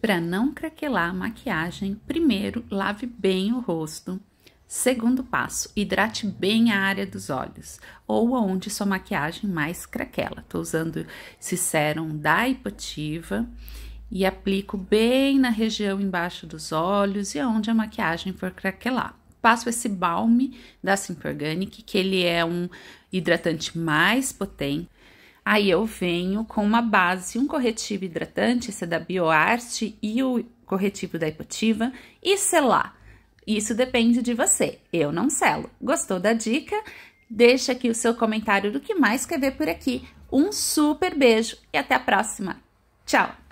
Para não craquelar a maquiagem, primeiro lave bem o rosto. Segundo passo, hidrate bem a área dos olhos ou onde sua maquiagem mais craquela. Estou usando esse serum da Hipotiva e aplico bem na região embaixo dos olhos e onde a maquiagem for craquelar. Passo esse balme da Simp Organic, que ele é um hidratante mais potente Aí eu venho com uma base, um corretivo hidratante, esse é da BioArte e o corretivo da Hipotiva e selar. Isso depende de você, eu não selo. Gostou da dica? Deixa aqui o seu comentário do que mais quer ver por aqui. Um super beijo e até a próxima. Tchau!